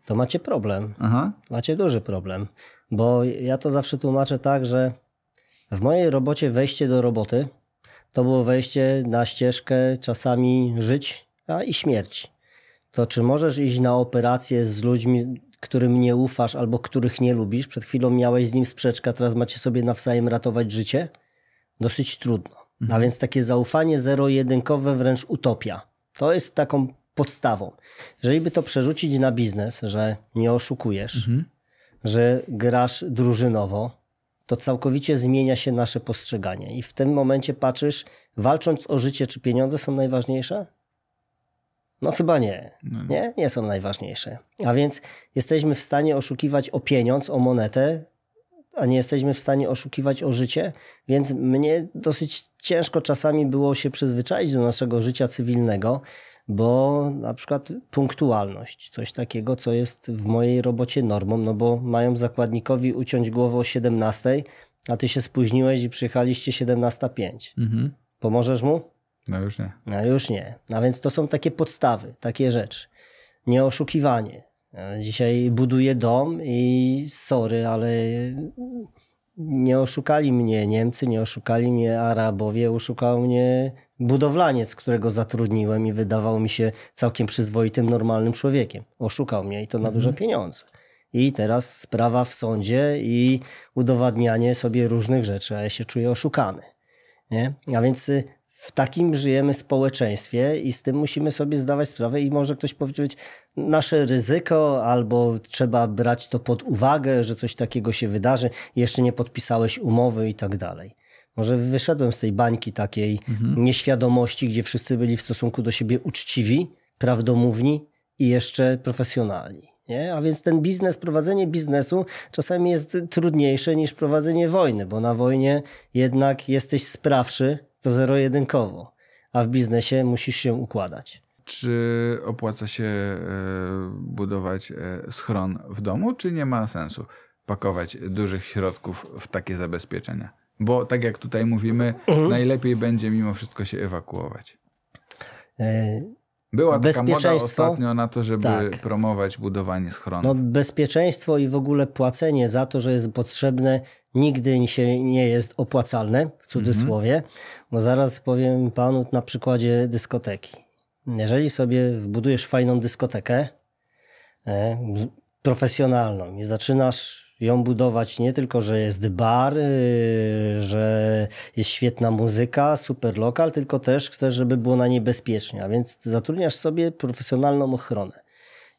To macie problem. Aha. Macie duży problem, bo ja to zawsze tłumaczę tak, że w mojej robocie wejście do roboty to było wejście na ścieżkę czasami żyć, a i śmierci. To czy możesz iść na operację z ludźmi, którym nie ufasz albo których nie lubisz? Przed chwilą miałeś z nim sprzeczkę, teraz macie sobie nawzajem ratować życie? Dosyć trudno. Mhm. A więc takie zaufanie zero-jedynkowe wręcz utopia. To jest taką podstawą. Jeżeli by to przerzucić na biznes, że nie oszukujesz, mhm. że grasz drużynowo, to całkowicie zmienia się nasze postrzeganie. I w tym momencie patrzysz, walcząc o życie, czy pieniądze są najważniejsze? No chyba no nie. Nie, nie są najważniejsze. A więc jesteśmy w stanie oszukiwać o pieniądz, o monetę, a nie jesteśmy w stanie oszukiwać o życie, więc mnie dosyć ciężko czasami było się przyzwyczaić do naszego życia cywilnego, bo na przykład punktualność, coś takiego, co jest w mojej robocie normą, no bo mają zakładnikowi uciąć głowę o 17, a ty się spóźniłeś i przyjechaliście 17.05. Mhm. Pomożesz mu? No już nie. No już nie. No więc to są takie podstawy, takie rzeczy. Nie oszukiwanie. Dzisiaj buduję dom i sorry, ale nie oszukali mnie Niemcy, nie oszukali mnie Arabowie, oszukał mnie budowlaniec, którego zatrudniłem i wydawał mi się całkiem przyzwoitym, normalnym człowiekiem. Oszukał mnie i to na mhm. duże pieniądze. I teraz sprawa w sądzie i udowadnianie sobie różnych rzeczy, a ja się czuję oszukany. Nie? A więc y, w takim żyjemy społeczeństwie i z tym musimy sobie zdawać sprawę i może ktoś powiedzieć nasze ryzyko albo trzeba brać to pod uwagę, że coś takiego się wydarzy, jeszcze nie podpisałeś umowy i tak dalej. Może wyszedłem z tej bańki takiej mhm. nieświadomości, gdzie wszyscy byli w stosunku do siebie uczciwi, prawdomówni i jeszcze profesjonalni. Nie? A więc ten biznes, prowadzenie biznesu czasami jest trudniejsze niż prowadzenie wojny, bo na wojnie jednak jesteś sprawszy, to zero-jedynkowo, a w biznesie musisz się układać. Czy opłaca się e, budować e, schron w domu, czy nie ma sensu pakować dużych środków w takie zabezpieczenia? Bo tak jak tutaj mówimy, mhm. najlepiej będzie mimo wszystko się ewakuować. E, Była taka moda ostatnio na to, żeby tak. promować budowanie schronów. No, bezpieczeństwo i w ogóle płacenie za to, że jest potrzebne, nigdy się nie jest opłacalne, w cudzysłowie. Mhm. Bo zaraz powiem panu na przykładzie dyskoteki. Jeżeli sobie wbudujesz fajną dyskotekę, e, profesjonalną i zaczynasz ją budować nie tylko, że jest bar, y, że jest świetna muzyka, super lokal, tylko też chcesz, żeby było na niej bezpiecznie, a więc zatrudniasz sobie profesjonalną ochronę.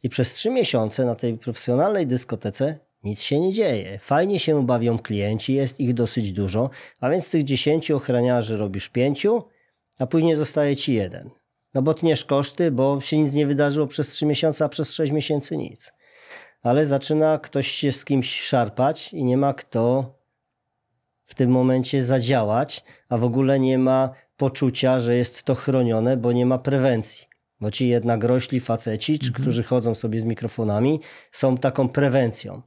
I przez trzy miesiące na tej profesjonalnej dyskotece nic się nie dzieje. Fajnie się bawią klienci, jest ich dosyć dużo, a więc z tych dziesięciu ochraniarzy robisz pięciu, a później zostaje ci jeden. No bo tniesz koszty, bo się nic nie wydarzyło przez trzy miesiące, a przez sześć miesięcy nic ale zaczyna ktoś się z kimś szarpać i nie ma kto w tym momencie zadziałać, a w ogóle nie ma poczucia, że jest to chronione, bo nie ma prewencji. Bo ci jednak rośli faceci, mhm. którzy chodzą sobie z mikrofonami, są taką prewencją.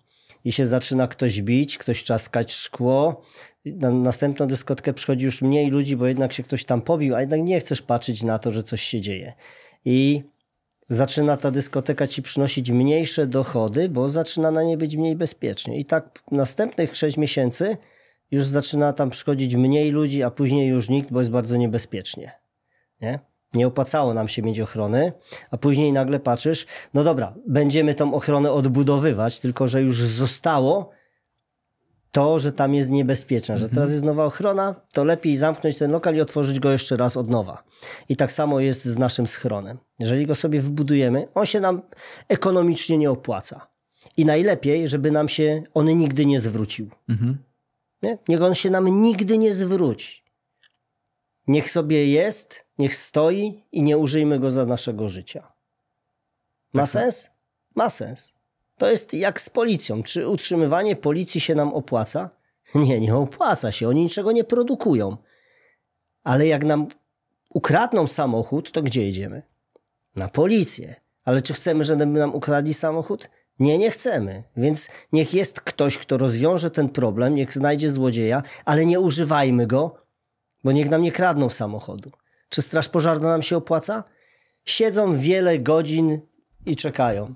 I się zaczyna ktoś bić, ktoś czaskać szkło. Na następną dyskotkę przychodzi już mniej ludzi, bo jednak się ktoś tam pobił, a jednak nie chcesz patrzeć na to, że coś się dzieje. I zaczyna ta dyskoteka ci przynosić mniejsze dochody, bo zaczyna na niej być mniej bezpiecznie. I tak następnych 6 miesięcy już zaczyna tam przychodzić mniej ludzi, a później już nikt, bo jest bardzo niebezpiecznie. Nie? Nie opłacało nam się mieć ochrony, a później nagle patrzysz, no dobra, będziemy tą ochronę odbudowywać, tylko że już zostało to, że tam jest niebezpieczne, mhm. że teraz jest nowa ochrona, to lepiej zamknąć ten lokal i otworzyć go jeszcze raz od nowa. I tak samo jest z naszym schronem. Jeżeli go sobie wbudujemy, on się nam ekonomicznie nie opłaca. I najlepiej, żeby nam się on nigdy nie zwrócił. Mhm. Nie? Niech on się nam nigdy nie zwróci. Niech sobie jest, niech stoi i nie użyjmy go za naszego życia. Ma tak, tak. sens? Ma sens. To jest jak z policją. Czy utrzymywanie policji się nam opłaca? Nie, nie opłaca się. Oni niczego nie produkują. Ale jak nam ukradną samochód, to gdzie jedziemy? Na policję. Ale czy chcemy, żeby nam ukradli samochód? Nie, nie chcemy. Więc niech jest ktoś, kto rozwiąże ten problem, niech znajdzie złodzieja, ale nie używajmy go, bo niech nam nie kradną samochodu. Czy straż pożarna nam się opłaca? Siedzą wiele godzin i czekają.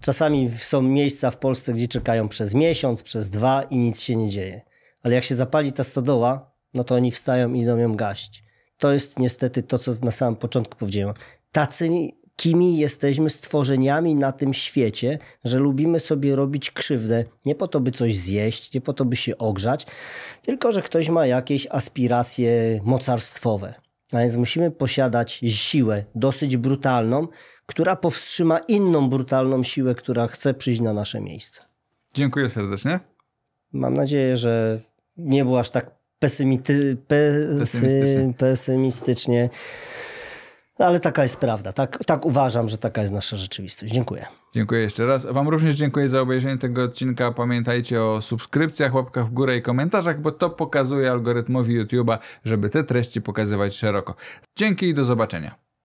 Czasami są miejsca w Polsce, gdzie czekają przez miesiąc, przez dwa i nic się nie dzieje. Ale jak się zapali ta stodoła, no to oni wstają i idą ją gaść. To jest niestety to, co na samym początku powiedziałem. Tacy, kimi jesteśmy stworzeniami na tym świecie, że lubimy sobie robić krzywdę. Nie po to, by coś zjeść, nie po to, by się ogrzać, tylko że ktoś ma jakieś aspiracje mocarstwowe. A więc musimy posiadać siłę dosyć brutalną, która powstrzyma inną brutalną siłę, która chce przyjść na nasze miejsce. Dziękuję serdecznie. Mam nadzieję, że nie było aż tak pesymity, pesy, pesymistycznie. pesymistycznie. Ale taka jest prawda. Tak, tak uważam, że taka jest nasza rzeczywistość. Dziękuję. Dziękuję jeszcze raz. Wam również dziękuję za obejrzenie tego odcinka. Pamiętajcie o subskrypcjach, łapkach w górę i komentarzach, bo to pokazuje algorytmowi YouTube'a, żeby te treści pokazywać szeroko. Dzięki i do zobaczenia.